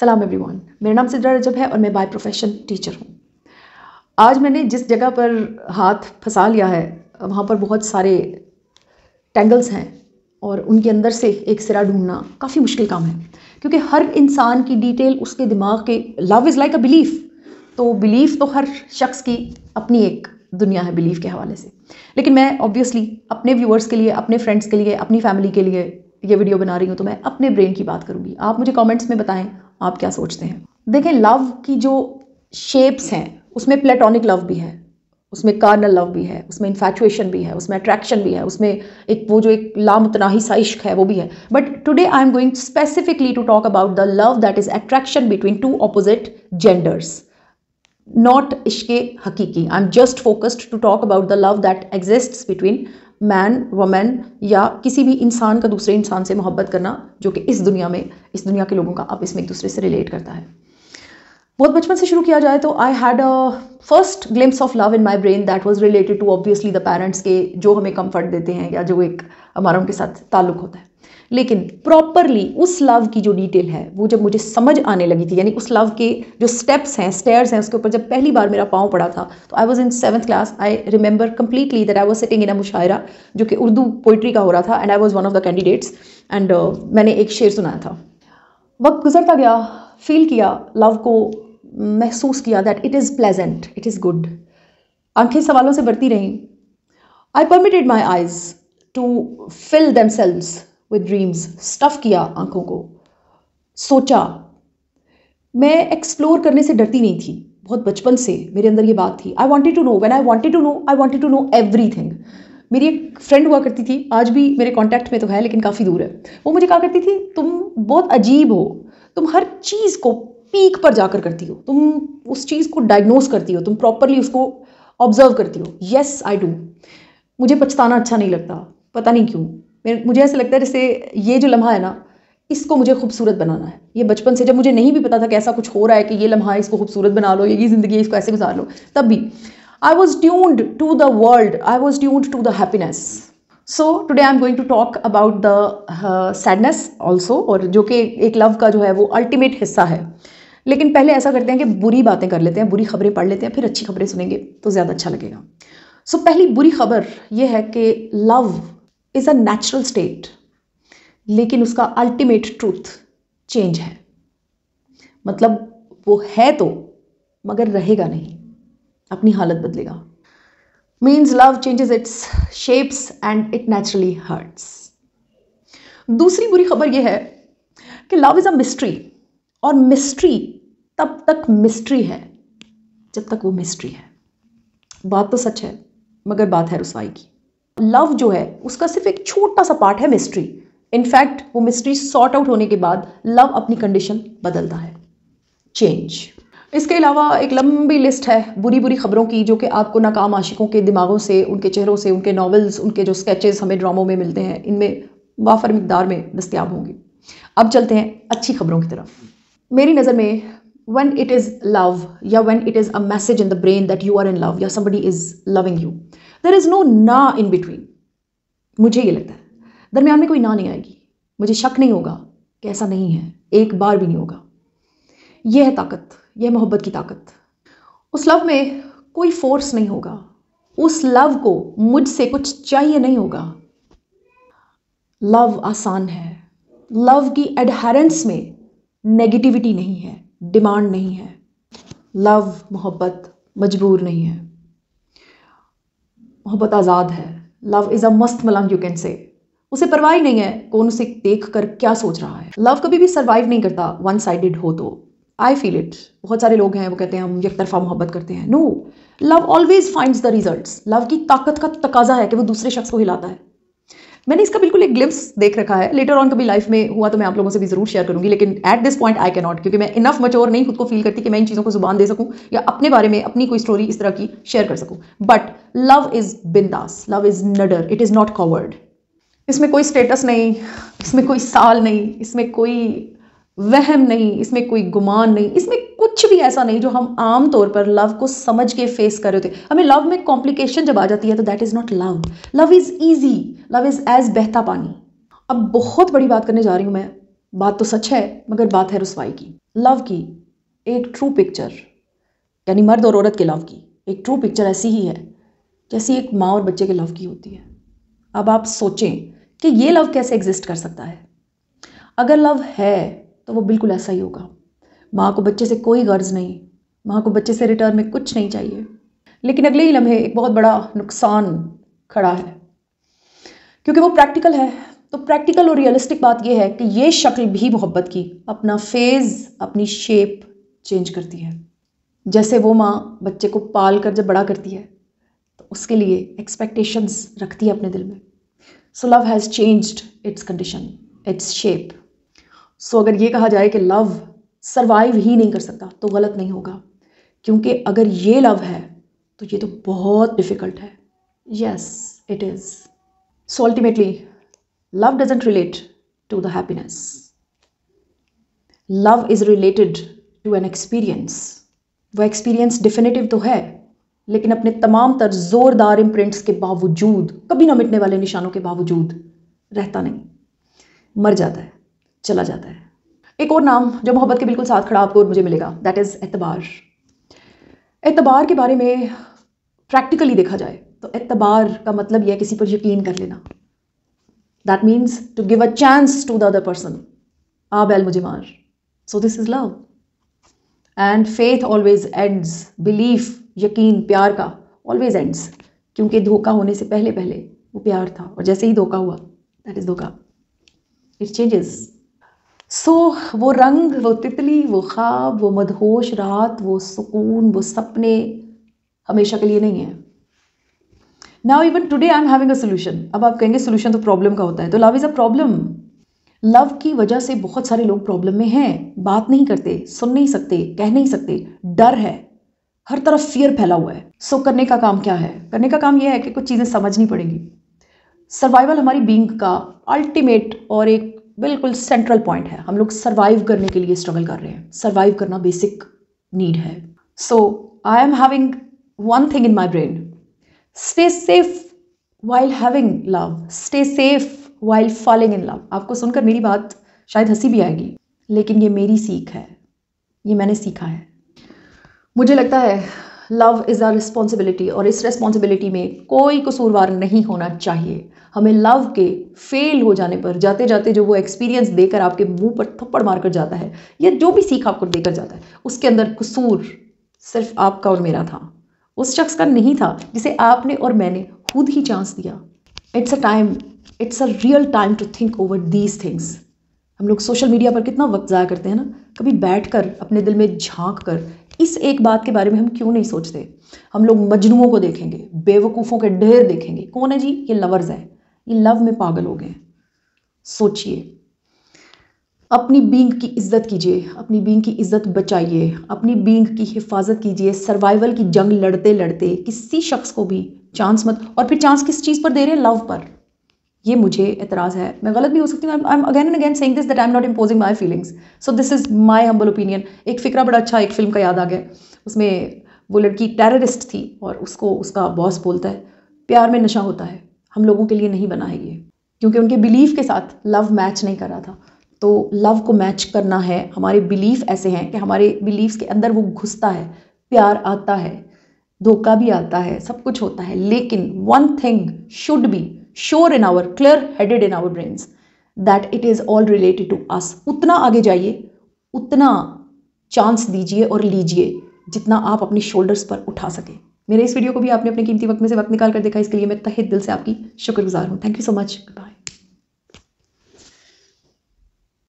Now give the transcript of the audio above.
सलाम एवरीवन मेरा नाम सिद्रा रजब है और मैं बाय प्रोफेशन टीचर हूँ आज मैंने जिस जगह पर हाथ फंसा लिया है वहाँ पर बहुत सारे टैंगल्स हैं और उनके अंदर से एक सिरा ढूंढना काफ़ी मुश्किल काम है क्योंकि हर इंसान की डिटेल उसके दिमाग के love is like a belief तो बिलीफ तो हर शख्स की अपनी एक दुनिया है बिलीफ के हवाले से लेकिन मैं ऑब्वियसली अपने व्यूअर्स के लिए अपने फ्रेंड्स के लिए अपनी फैमिली के लिए ये वीडियो बना रही हूँ तो मैं अपने ब्रेन की बात करूँगी आप मुझे कमेंट्स में बताएं आप क्या सोचते हैं देखें लव की जो शेप्स हैं उसमें प्लेटोनिक लव भी है उसमें कार्नल लव भी है उसमें इन्फेचुएशन भी है उसमें अट्रैक्शन भी है उसमें एक वो जो एक लामतनाही सा इश्क है वो भी है but today I am going specifically to talk about the love that is attraction between two opposite genders not इश्क हकीकी I am just focused to talk about the love that exists between man women या किसी भी इंसान का दूसरे इंसान से मोहब्बत करना जो कि इस दुनिया में इस दुनिया के लोगों का आपस में एक दूसरे से रिलेट करता है बहुत बचपन से शुरू किया जाए तो I had a first glimpse of love in my brain that was related to obviously the parents के जो हमें कम्फर्ट देते हैं या जो एक हमारा उनके साथ ताल्लुक होता है लेकिन प्रॉपरली उस लव की जो डिटेल है वो जब मुझे समझ आने लगी थी यानी उस लव के जो स्टेप्स हैं स्टेयर्स हैं उसके ऊपर जब पहली बार मेरा पाँव पड़ा था तो I was in seventh class I remember completely that I was sitting in a मुशायरा जो कि उर्दू पोइट्री का हो रहा था and I was one of the candidates and मैंने एक शेर सुनाया था वक्त गुजरता गया फील किया लव को महसूस किया that it is pleasant it is good आंखें सवालों से बढ़ती रहीं I permitted my eyes to fill themselves with dreams stuff किया आंखों को सोचा मैं एक्सप्लोर करने से डरती नहीं थी बहुत बचपन से मेरे अंदर ये बात थी I wanted to know when I wanted to know I wanted to know everything मेरी एक फ्रेंड हुआ करती थी आज भी मेरे कॉन्टैक्ट में तो है लेकिन काफ़ी दूर है वो मुझे कहा करती थी तुम बहुत अजीब हो तुम हर चीज़ को पीक पर जाकर करती हो तुम उस चीज़ को डायग्नोस करती हो तुम प्रॉपरली उसको ऑब्जर्व करती हो येस आई डू मुझे पछताना अच्छा नहीं लगता पता नहीं क्यों मुझे ऐसा लगता है जैसे ये जो लम्हा है ना इसको मुझे खूबसूरत बनाना है ये बचपन से जब मुझे नहीं भी पता था कि ऐसा कुछ हो रहा है कि ये लम्हा इसको खूबसूरत बना लो ये ज़िंदगी इसको ऐसे गुजार लो तब भी I was tuned to the world I was tuned to the happiness so today I am going to talk about the sadness also और जो कि एक लव का जो है वो अल्टीमेट हिस्सा है लेकिन पहले ऐसा करते हैं कि बुरी बातें कर लेते हैं बुरी खबरें पढ़ लेते हैं फिर अच्छी खबरें सुनेंगे तो ज़्यादा अच्छा लगेगा सो so, पहली बुरी खबर यह है कि love is a natural state लेकिन उसका अल्टीमेट ट्रूथ चेंज है मतलब वो है तो मगर रहेगा नहीं अपनी हालत बदलेगा means love changes its shapes and it naturally hurts दूसरी बुरी खबर यह है कि लव इज़ अ मिस्ट्री और मिस्ट्री तब तक मिस्ट्री है जब तक वो मिस्ट्री है बात तो सच है मगर बात है रसवाई की लव जो है उसका सिर्फ एक छोटा सा पार्ट है मिस्ट्री इनफैक्ट वो मिस्ट्री सॉर्ट आउट होने के बाद लव अपनी कंडीशन बदलता है चेंज इसके अलावा एक लंबी लिस्ट है बुरी बुरी खबरों की जो कि आपको नाकाम आशिकों के दिमागों से उनके चेहरों से उनके नावल्स उनके जो स्केचेस हमें ड्रामों में मिलते हैं इनमें वाफर मकदार में दस्तियाब होंगी अब चलते हैं अच्छी खबरों की तरफ मेरी नज़र में when it is love yeah when it is a message in the brain that you are in love yeah somebody is loving you there is no ना in between मुझे ये लगता है दरमियान में कोई ना नहीं आएगी मुझे शक नहीं होगा कि ऐसा नहीं है एक बार भी नहीं होगा यह है ताकत यह मोहब्बत की ताकत उस लव में कोई फोर्स नहीं होगा उस लव को मुझसे कुछ चाहिए नहीं होगा लव आसान है लव की एडहरेंस में नेगेटिविटी नहीं है डिमांड नहीं है लव मोहब्बत मजबूर नहीं है मोहब्बत आज़ाद है लव इज़ अ मस्त मलंग यू कैन से उसे परवाह ही नहीं है कौन उसे देख कर क्या सोच रहा है लव कभी भी सर्वाइव नहीं करता वन साइडेड हो तो आई फील इट बहुत सारे लोग हैं वो कहते हैं हम एक तरफा मोहब्बत करते हैं no love always finds the result love की ताकत का तकाजा है कि वो दूसरे शख्स को हिलाता है मैंने इसका बिल्कुल एक ग्लिप्स देख रखा है लेटर ऑन कभी लाइफ में हुआ तो मैं आप लोगों से भी जरूर शेयर करूंगी लेकिन at this point I cannot क्योंकि मैं इनफ मचोर नहीं खुद को फील करती कि मैं इन चीज़ों को जुबान दे सकूँ या अपने बारे में अपनी कोई स्टोरी इस तरह की शेयर कर सकूँ बट लव इज़ बिंदास लव इज़ नडर इट इज़ नॉट कवर्ड इसमें कोई स्टेटस नहीं इसमें कोई साल नहीं इसमें कोई वहम नहीं इसमें कोई गुमान नहीं इसमें कुछ भी ऐसा नहीं जो हम आम तौर पर लव को समझ के फेस कर रहे थे हमें लव में कॉम्प्लिकेशन जब आ जाती है तो that is not love love is easy love is as बहता पानी अब बहुत बड़ी बात करने जा रही हूं मैं बात तो सच है मगर बात है रसवाई की लव की एक ट्रू पिक्चर यानी मर्द और औरत के लव की एक ट्रू पिक्चर ऐसी ही है जैसी एक माँ और बच्चे के लव की होती है अब आप सोचें कि ये लव कैसे एग्जिस्ट कर सकता है अगर लव है तो वो बिल्कुल ऐसा ही होगा माँ को बच्चे से कोई गर्ज नहीं माँ को बच्चे से रिटर्न में कुछ नहीं चाहिए लेकिन अगले ही लम्हे एक बहुत बड़ा नुकसान खड़ा है क्योंकि वो प्रैक्टिकल है तो प्रैक्टिकल और रियलिस्टिक बात यह है कि ये शक्ल भी मोहब्बत की अपना फेज अपनी शेप चेंज करती है जैसे वो माँ बच्चे को पाल कर जब बड़ा करती है तो उसके लिए एक्सपेक्टेशंस रखती है अपने दिल में so love has changed its condition its shape so अगर ये कहा जाए कि लव सर्वाइव ही नहीं कर सकता तो गलत नहीं होगा क्योंकि अगर ये लव है तो ये तो बहुत डिफ़िकल्ट है yes it is so ultimately love doesn't relate to the happiness love is related to an experience वह एक्सपीरियंस डिफिनेटिव तो है लेकिन अपने तमाम तर जोरदार इम्प्रिंट्स के बावजूद कभी ना मिटने वाले निशानों के बावजूद रहता नहीं मर जाता है चला जाता है एक और नाम जो मोहब्बत के बिल्कुल साथ खड़ा आपको और मुझे मिलेगा दैट इज़ एतबार एतबार के बारे में प्रैक्टिकली देखा जाए तो एतबार का मतलब यह है किसी पर यकीन कर लेना that means to give a chance to the other person आ बैल मुझे मार so this is love and faith always ends belief यकीन प्यार का ऑलवेज एंड्स क्योंकि धोखा होने से पहले पहले वो प्यार था और जैसे ही धोखा हुआ दैट इज़ धोखा इट चेंजेस सो so, वो रंग वो तितली वो ख्वाब वो मदहोश रात वो सुकून वो सपने हमेशा के लिए नहीं है now even today I am having a solution अब आप कहेंगे सोल्यूशन तो प्रॉब्लम का होता है तो love is a problem love की वजह से बहुत सारे लोग प्रॉब्लम में हैं बात नहीं करते सुन नहीं सकते कह नहीं सकते डर है हर तरफ फियर फैला हुआ है सो so, करने का काम क्या है करने का काम यह है कि कुछ चीज़ें समझनी पड़ेंगी सर्वाइवल हमारी बींग का अल्टीमेट और एक बिल्कुल सेंट्रल पॉइंट है हम लोग सर्वाइव करने के लिए स्ट्रगल कर रहे हैं सर्वाइव करना बेसिक नीड है so I am having one thing in my brain stay safe while having love stay safe while falling in love आपको सुनकर मेरी बात शायद हंसी भी आएगी लेकिन ये मेरी सीख है ये मैंने सीखा है मुझे लगता है लव इज़ अ रिस्पॉन्सिबिलिटी और इस रिस्पॉन्सिबिलिटी में कोई कसूरवार नहीं होना चाहिए हमें लव के फेल हो जाने पर जाते जाते जो वो एक्सपीरियंस देकर आपके मुंह पर थप्पड़ मार कर जाता है या जो भी सीख आपको देकर जाता है उसके अंदर कसूर सिर्फ आपका और मेरा था उस शख्स का नहीं था जिसे आपने और मैंने खुद ही चांस दिया it's a time it's a real time to think over these things हम लोग सोशल मीडिया पर कितना वक्त ज़ाया करते हैं ना कभी बैठ कर अपने दिल में झांक कर इस एक बात के बारे में हम क्यों नहीं सोचते हम लोग मजनुओं को देखेंगे बेवकूफ़ों के ढेर देखेंगे कौन है जी ये लवर्स हैं ये लव में पागल हो गए सोचिए अपनी बींग की इज्जत कीजिए अपनी बींग की इज्जत बचाइए अपनी बींग की हिफाजत कीजिए सर्वाइवल की जंग लड़ते लड़ते किसी शख्स को भी चांस मत और फिर चांस किस चीज़ पर दे रहे हैं लव पर ये मुझे एतराज़ है मैं गलत भी हो सकती हूँ I am again and again saying this that I am not imposing my feelings so this is my humble opinion एक फिक्रा बड़ा अच्छा एक फिल्म का याद आ गया उसमें वो लड़की टेररिस्ट थी और उसको उसका बॉस बोलता है प्यार में नशा होता है हम लोगों के लिए नहीं बना है ये क्योंकि उनके बिलीफ के साथ लव मैच नहीं कर रहा था तो लव को मैच करना है हमारे बिलीफ ऐसे हैं कि हमारे बिलीफ के अंदर वो घुसता है प्यार आता है धोखा भी आता है सब कुछ होता है लेकिन one thing should be sure in our clear headed in our brains that it is all related to us उतना आगे जाइए उतना चांस दीजिए और लीजिए जितना आप अपने शोल्डर्स पर उठा सके मेरे इस वीडियो को भी आपने अपने कीमती वक्त में से वक्त निकाल कर देखा इसके लिए मैं तहे दिल से आपकी शुक्रगुजार हूँ thank you so much bye